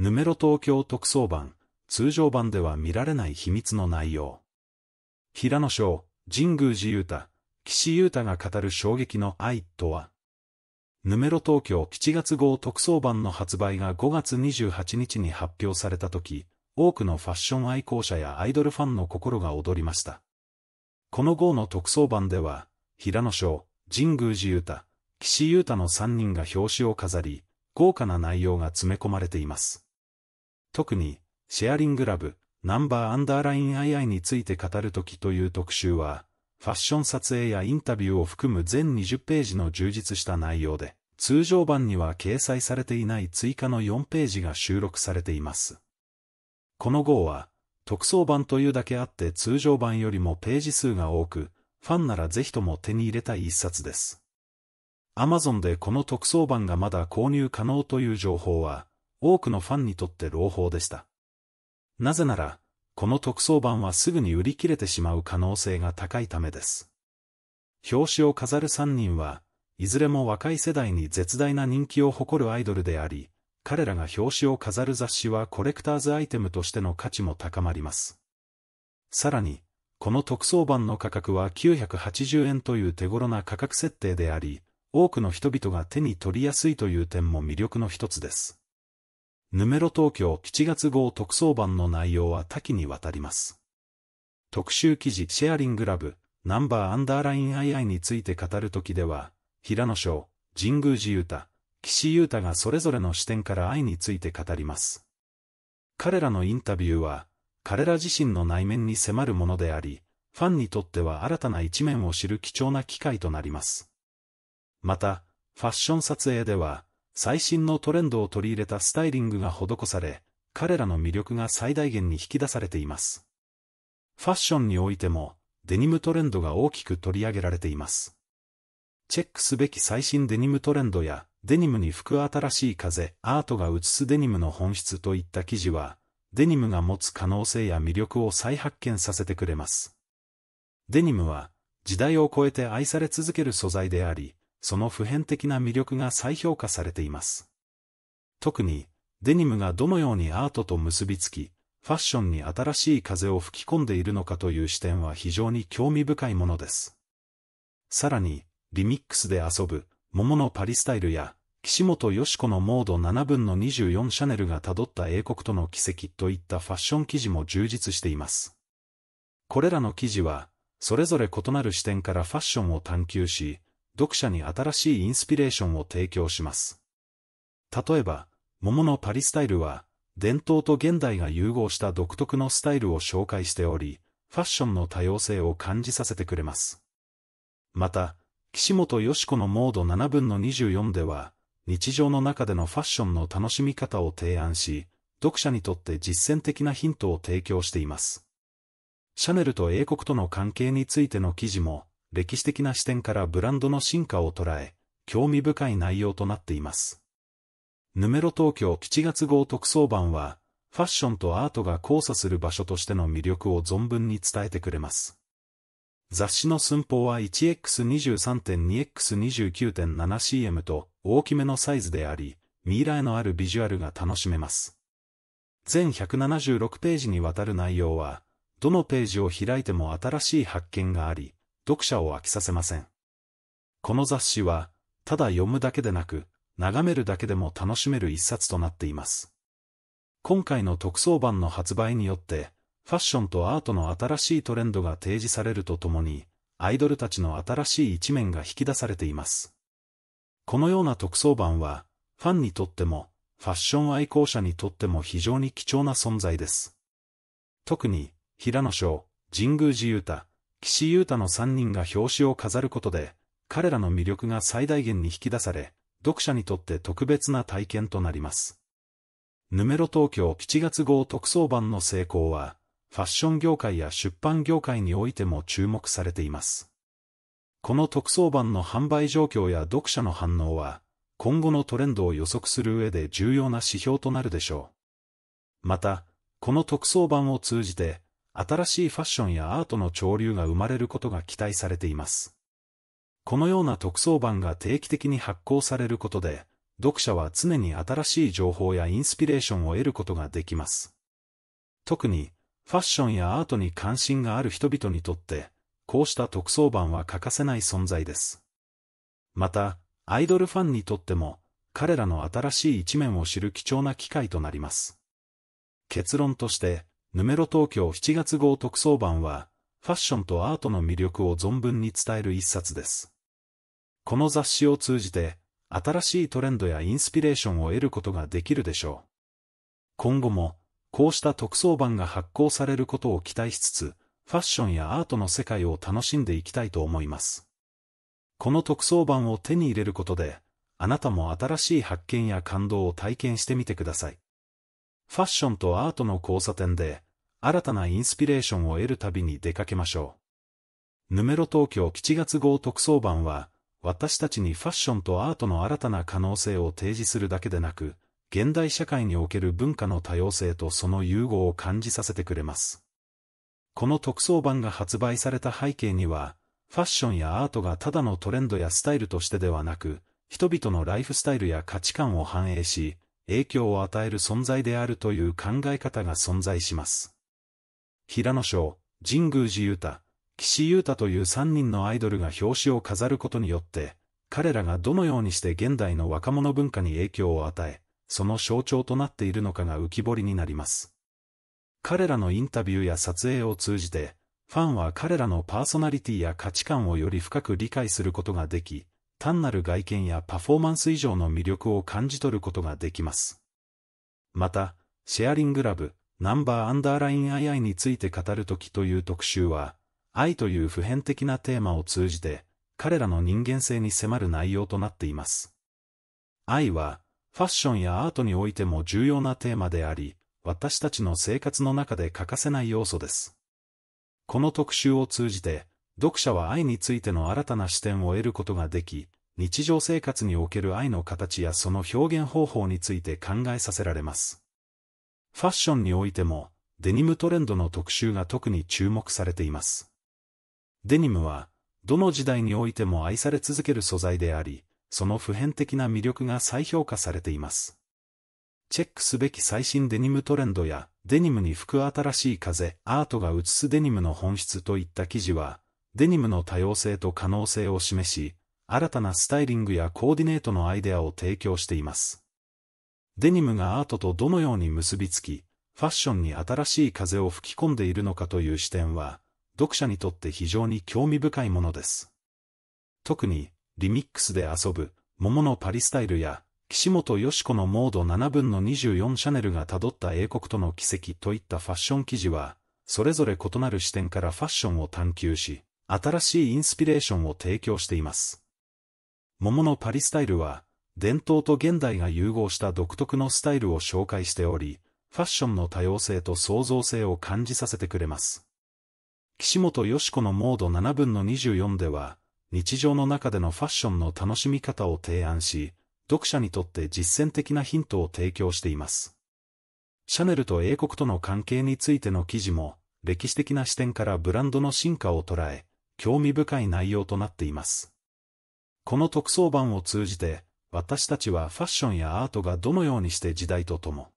ヌメロ東京特捜版、通常版では見られない秘密の内容。平野翔、神宮寺雄太、岸優太が語る衝撃の愛とは、ヌメロ東京7月号特装版の発売が5月28日に発表された時、多くのファッション愛好者やアイドルファンの心が躍りました。この号の特装版では、平野翔、神宮寺優太、岸優太の3人が表紙を飾り、豪華な内容が詰め込まれています。特に、シェアリングラブ、ナンバーアンダーライン II について語るときという特集は、ファッション撮影やインタビューを含む全20ページの充実した内容で、通常版には掲載されていない追加の4ページが収録されています。この号は、特装版というだけあって通常版よりもページ数が多く、ファンならぜひとも手に入れたい一冊です。Amazon でこの特装版がまだ購入可能という情報は、多くのファンにとって朗報でした。なぜなら、この特装版はすぐに売り切れてしまう可能性が高いためです。表紙を飾る3人は、いずれも若い世代に絶大な人気を誇るアイドルであり、彼らが表紙を飾る雑誌はコレクターズアイテムとしての価値も高まります。さらに、この特装版の価格は980円という手頃な価格設定であり、多くの人々が手に取りやすいという点も魅力の一つです。ヌメロ東京7月号特装版の内容は多岐にわたります。特集記事シェアリングラブ、ナンバーアンダーライン II について語るときでは、平野翔、神宮寺優太、岸優太がそれぞれの視点から愛について語ります。彼らのインタビューは、彼ら自身の内面に迫るものであり、ファンにとっては新たな一面を知る貴重な機会となります。また、ファッション撮影では、最新のトレンドを取り入れたスタイリングが施され、彼らの魅力が最大限に引き出されています。ファッションにおいても、デニムトレンドが大きく取り上げられています。チェックすべき最新デニムトレンドや、デニムに吹く新しい風、アートが映すデニムの本質といった記事は、デニムが持つ可能性や魅力を再発見させてくれます。デニムは、時代を超えて愛され続ける素材であり、その普遍的な魅力が再評価されています。特に、デニムがどのようにアートと結びつき、ファッションに新しい風を吹き込んでいるのかという視点は非常に興味深いものです。さらに、リミックスで遊ぶ、桃のパリスタイルや、岸本よし子のモード7分の24シャネルが辿った英国との奇跡といったファッション記事も充実しています。これらの記事は、それぞれ異なる視点からファッションを探求し、読者に新しいインスピレーションを提供します。例えば、桃のパリスタイルは、伝統と現代が融合した独特のスタイルを紹介しており、ファッションの多様性を感じさせてくれます。また、岸本よし子のモード7分の24では、日常の中でのファッションの楽しみ方を提案し、読者にとって実践的なヒントを提供しています。シャネルと英国との関係についての記事も、歴史的な視点からブランドの進化を捉え、興味深い内容となっています。ヌメロ東京7月号特装版は、ファッションとアートが交差する場所としての魅力を存分に伝えてくれます。雑誌の寸法は 1x23.2x29.7cm と大きめのサイズであり、ミイラのあるビジュアルが楽しめます。全176ページにわたる内容は、どのページを開いても新しい発見があり、読者を飽きさせません。この雑誌は、ただ読むだけでなく、眺めるだけでも楽しめる一冊となっています。今回の特装版の発売によって、ファッションとアートの新しいトレンドが提示されるとともに、アイドルたちの新しい一面が引き出されています。このような特装版は、ファンにとっても、ファッション愛好者にとっても非常に貴重な存在です。特に、平野翔、神宮寺勇太、岸優太の3人が表紙を飾ることで、彼らの魅力が最大限に引き出され、読者にとって特別な体験となります。ヌメロ東京7月号特装版の成功は、ファッション業界や出版業界においても注目されています。この特装版の販売状況や読者の反応は、今後のトレンドを予測する上で重要な指標となるでしょう。また、この特装版を通じて、新しいファッションやアートの潮流が生まれることが期待されています。このような特装版が定期的に発行されることで、読者は常に新しい情報やインスピレーションを得ることができます。特に、ファッションやアートに関心がある人々にとって、こうした特装版は欠かせない存在です。また、アイドルファンにとっても、彼らの新しい一面を知る貴重な機会となります。結論として、ヌメロ東京7月号特装版は、ファッションとアートの魅力を存分に伝える一冊です。この雑誌を通じて、新しいトレンドやインスピレーションを得ることができるでしょう。今後も、こうした特装版が発行されることを期待しつつ、ファッションやアートの世界を楽しんでいきたいと思います。この特装版を手に入れることで、あなたも新しい発見や感動を体験してみてください。ファッションとアートの交差点で、新たなインスピレーションを得る旅に出かけましょう。ヌメロ東京7月号特装版は、私たちにファッションとアートの新たな可能性を提示するだけでなく、現代社会における文化の多様性とその融合を感じさせてくれます。この特装版が発売された背景には、ファッションやアートがただのトレンドやスタイルとしてではなく、人々のライフスタイルや価値観を反映し、影響を与える存在であるという考え方が存在します。平野翔、神宮寺裕太、岸優太という3人のアイドルが表紙を飾ることによって、彼らがどのようにして現代の若者文化に影響を与え、その象徴となっているのかが浮き彫りになります。彼らのインタビューや撮影を通じて、ファンは彼らのパーソナリティや価値観をより深く理解することができ、単なる外見やパフォーマンス以上の魅力を感じ取ることができます。また、シェアリングラブ、ナンバーアンダーライン II について語るときという特集は、愛という普遍的なテーマを通じて、彼らの人間性に迫る内容となっています。愛は、ファッションやアートにおいても重要なテーマであり、私たちの生活の中で欠かせない要素です。この特集を通じて、読者は愛についての新たな視点を得ることができ、日常生活における愛の形やその表現方法について考えさせられます。ファッションにおいても、デニムトレンドの特集が特に注目されています。デニムは、どの時代においても愛され続ける素材であり、その普遍的な魅力が再評価されています。チェックすべき最新デニムトレンドや、デニムに吹く新しい風、アートが映すデニムの本質といった記事は、デニムの多様性と可能性を示し、新たなスタイリングやコーディネートのアイデアを提供しています。デニムがアートとどのように結びつき、ファッションに新しい風を吹き込んでいるのかという視点は、読者にとって非常に興味深いものです。特に、リミックスで遊ぶ、桃のパリスタイルや、岸本よし子のモード7分の24シャネルが辿った英国との奇跡といったファッション記事は、それぞれ異なる視点からファッションを探求し、新しいインスピレーションを提供しています。桃のパリスタイルは、伝統と現代が融合した独特のスタイルを紹介しており、ファッションの多様性と創造性を感じさせてくれます。岸本よしこのモード7分の24では、日常の中でのファッションの楽しみ方を提案し、読者にとって実践的なヒントを提供しています。シャネルと英国との関係についての記事も、歴史的な視点からブランドの進化を捉え、興味深い内容となっています。この特装版を通じて、私たちはファッションやアートがどのようにして時代ととも、